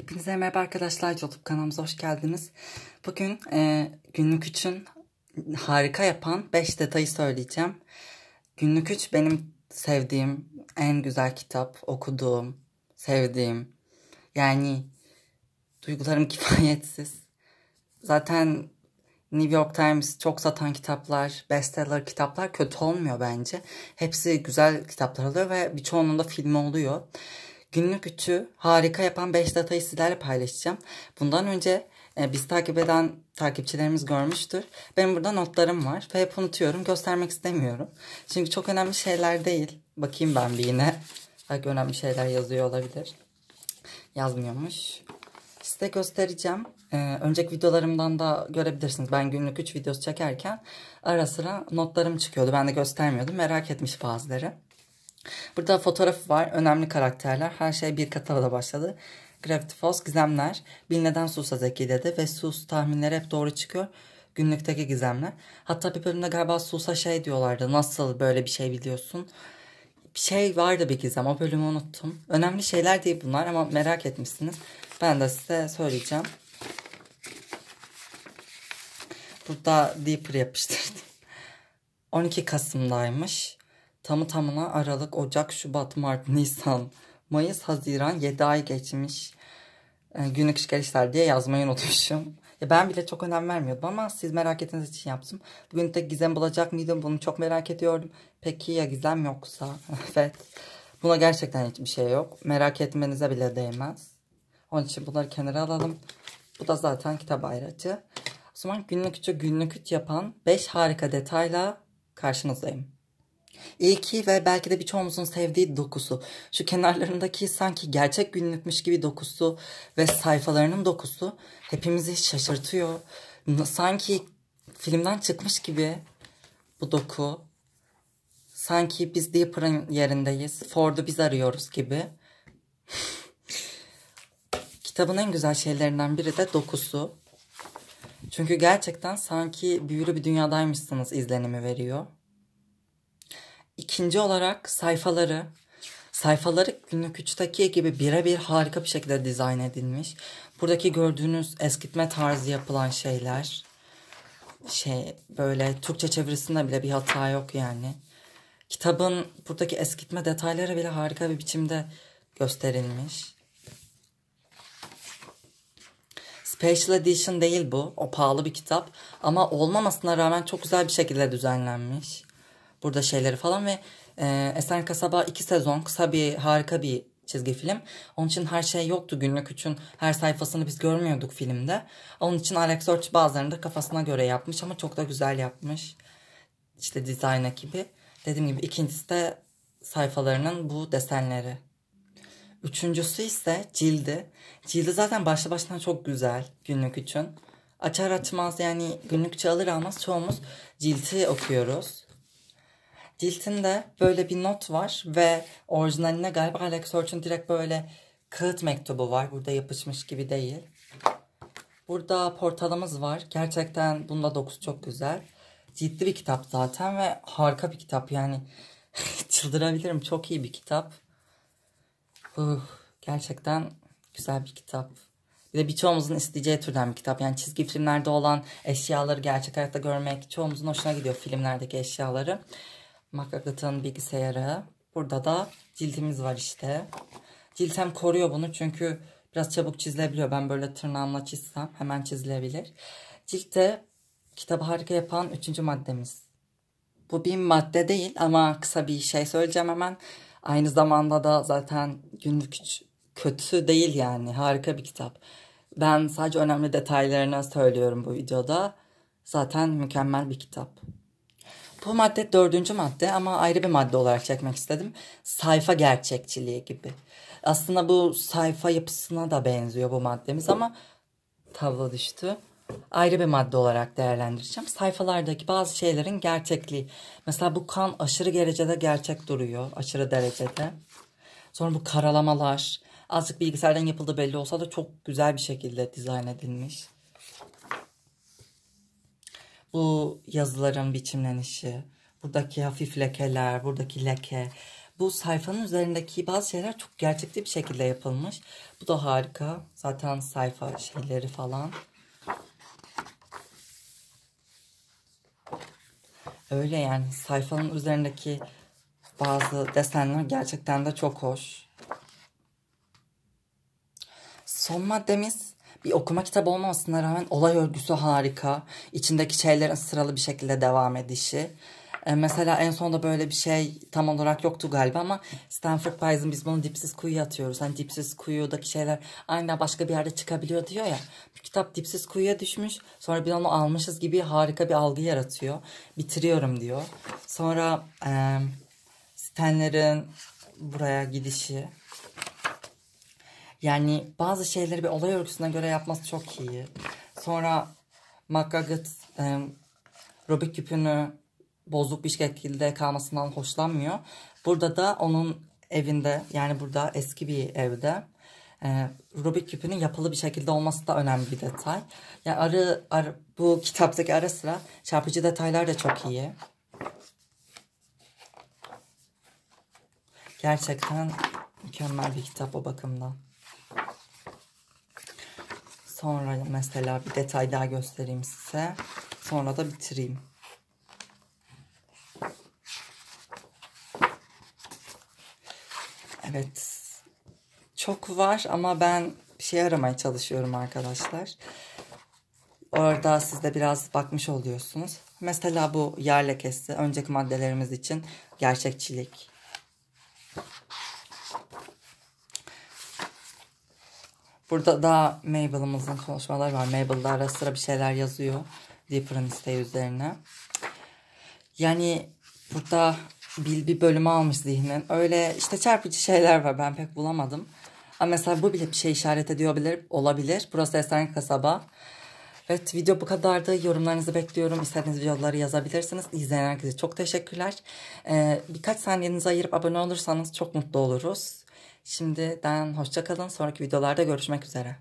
Hepinize merhaba arkadaşlar. YouTube kanalımıza hoş geldiniz. Bugün e, günlük 3'ün harika yapan 5 detayı söyleyeceğim. Günlük 3 benim sevdiğim, en güzel kitap, okuduğum, sevdiğim. Yani duygularım kifayetsiz. Zaten New York Times çok satan kitaplar, bestseller kitaplar kötü olmuyor bence. Hepsi güzel kitaplar oluyor ve birçoğunun da filmi oluyor. Günlük 3'ü harika yapan 5 datayı sizlerle paylaşacağım. Bundan önce e, biz takip eden takipçilerimiz görmüştür. Benim burada notlarım var ve hep unutuyorum. Göstermek istemiyorum. Çünkü çok önemli şeyler değil. Bakayım ben bir yine. Belki önemli şeyler yazıyor olabilir. Yazmıyormuş. Size göstereceğim. Ee, önceki videolarımdan da görebilirsiniz. Ben günlük 3 videosu çekerken ara sıra notlarım çıkıyordu. Ben de göstermiyordum. Merak etmiş bazıları. Burada fotoğrafı var. Önemli karakterler. Her şey bir katavada başladı. Gravity Falls gizemler. Bil neden Sus'a zeki dedi ve Sus tahminleri hep doğru çıkıyor. Günlükteki gizemler. Hatta bir bölümde galiba Sus'a şey diyorlardı. Nasıl böyle bir şey biliyorsun? Bir şey vardı bir gizem. O bölümü unuttum. Önemli şeyler değil bunlar ama merak etmişsiniz. Ben de size söyleyeceğim. Burada Deeper yapıştırdım. 12 Kasım'daymış. Tamı tamına Aralık, Ocak, Şubat, Mart, Nisan, Mayıs, Haziran 7 ay geçmiş. E, günlük işler diye yazmayı unutmuşum. Ya ben bile çok önem vermiyordum ama siz merak ettiğiniz için yaptım. Bugün de Gizem bulacak mıydım bunu çok merak ediyordum. Peki ya Gizem yoksa? evet. Buna gerçekten hiçbir şey yok. Merak etmenize bile değmez. Onun için bunları kenara alalım. Bu da zaten kitap ayracı. O zaman günlük günlükçü günlük yapan 5 harika detayla karşınızdayım. İlki ve belki de birçoğumuzun sevdiği dokusu. Şu kenarlarındaki sanki gerçek günlükmüş gibi dokusu ve sayfalarının dokusu hepimizi şaşırtıyor. Sanki filmden çıkmış gibi bu doku. Sanki biz Deeper'ın yerindeyiz. Ford'u biz arıyoruz gibi. Kitabın en güzel şeylerinden biri de dokusu. Çünkü gerçekten sanki büyülü bir dünyadaymışsınız izlenimi veriyor. İkinci olarak sayfaları. Sayfaları günlük üçtaki gibi birebir harika bir şekilde dizayn edilmiş. Buradaki gördüğünüz eskitme tarzı yapılan şeyler. Şey böyle Türkçe çevirisinde bile bir hata yok yani. Kitabın buradaki eskitme detayları bile harika bir biçimde gösterilmiş. Special Edition değil bu. O pahalı bir kitap. Ama olmamasına rağmen çok güzel bir şekilde düzenlenmiş burada şeyleri falan ve e, Esen Kasaba iki sezon kısa bir harika bir çizgi film. Onun için her şey yoktu. Günlük için her sayfasını biz görmüyorduk filmde. Onun için Alex Orch bazılarını da kafasına göre yapmış ama çok da güzel yapmış. İşte dizayn ekibi. Dediğim gibi ikincisi de sayfalarının bu desenleri. Üçüncüsü ise cildi. Cildi zaten başlı başına çok güzel günlük için. Açar açmaz yani günlükçe alır almaz çoğumuz cilti okuyoruz. Dilt'in böyle bir not var ve orijinaline galiba Alex Search'ın direkt böyle kağıt mektubu var. Burada yapışmış gibi değil. Burada portalımız var. Gerçekten bunda dokusu çok güzel. Ciddi bir kitap zaten ve harika bir kitap yani. Çıldırabilirim. Çok iyi bir kitap. Uh, gerçekten güzel bir kitap. Bir de birçoğumuzun isteyeceği türden bir kitap. Yani çizgi filmlerde olan eşyaları gerçek hayatta görmek çoğumuzun hoşuna gidiyor filmlerdeki eşyaları. Makagıt'ın bilgisayarı. Burada da cildimiz var işte. Ciltem koruyor bunu çünkü biraz çabuk çizilebiliyor. Ben böyle tırnağımla çizsem hemen çizilebilir. Ciltte kitabı harika yapan üçüncü maddemiz. Bu bir madde değil ama kısa bir şey söyleyeceğim hemen. Aynı zamanda da zaten günlük kötü değil yani harika bir kitap. Ben sadece önemli detaylarını söylüyorum bu videoda. Zaten mükemmel bir kitap. Bu madde dördüncü madde ama ayrı bir madde olarak çekmek istedim. Sayfa gerçekçiliği gibi. Aslında bu sayfa yapısına da benziyor bu maddemiz ama tavla düştü. Ayrı bir madde olarak değerlendireceğim. Sayfalardaki bazı şeylerin gerçekliği. Mesela bu kan aşırı derecede gerçek duruyor. Aşırı derecede. Sonra bu karalamalar. Azıcık bilgisayardan yapıldı belli olsa da çok güzel bir şekilde dizayn edilmiş bu yazıların biçimlenişi, buradaki hafif lekeler, buradaki leke, bu sayfanın üzerindeki bazı şeyler çok gerçekçi bir şekilde yapılmış. Bu da harika. Zaten sayfa şeyleri falan. Öyle yani sayfanın üzerindeki bazı desenler gerçekten de çok hoş. Son maddemiz bir okuma kitabı olmamasına rağmen olay örgüsü harika. İçindeki şeylerin sıralı bir şekilde devam edişi. E, mesela en sonda böyle bir şey tam olarak yoktu galiba ama Stanford Pies'in biz bunu dipsiz kuyuya atıyoruz. Hani dipsiz kuyudaki şeyler aynen başka bir yerde çıkabiliyor diyor ya. Bir kitap dipsiz kuyuya düşmüş. Sonra bir onu almışız gibi harika bir algı yaratıyor. Bitiriyorum diyor. Sonra e, Stanler'in buraya gidişi yani bazı şeyleri bir olay örgüsüne göre yapması çok iyi. Sonra McGucket e, Rubik küpünü bozuk bir şekilde kalmasından hoşlanmıyor. Burada da onun evinde yani burada eski bir evde e, Rubik küpünün yapılı bir şekilde olması da önemli bir detay. Yani arı, arı bu kitaptaki ara sıra çarpıcı detaylar da çok iyi. Gerçekten mükemmel bir kitap o bakımdan. Sonra mesela bir detay daha göstereyim size. Sonra da bitireyim. Evet. Çok var ama ben bir şey aramaya çalışıyorum arkadaşlar. Orada siz de biraz bakmış oluyorsunuz. Mesela bu yer lekesi önceki maddelerimiz için gerçekçilik. Burada daha Mabel'ımızın konuşmaları var. Mabel ara sıra bir şeyler yazıyor. Deeper'ın isteği üzerine. Yani burada Bill bir bölümü almış zihnin. Öyle işte çarpıcı şeyler var. Ben pek bulamadım. Ama mesela bu bile bir şey işaret ediyor olabilir. olabilir. Burası Esenlik Kasaba. Evet video bu kadardı. Yorumlarınızı bekliyorum. İstediğiniz videoları yazabilirsiniz. İzleyen herkese çok teşekkürler. Ee, birkaç saniyenizi ayırıp abone olursanız çok mutlu oluruz. Şimdiden hoşçakalın. Sonraki videolarda görüşmek üzere.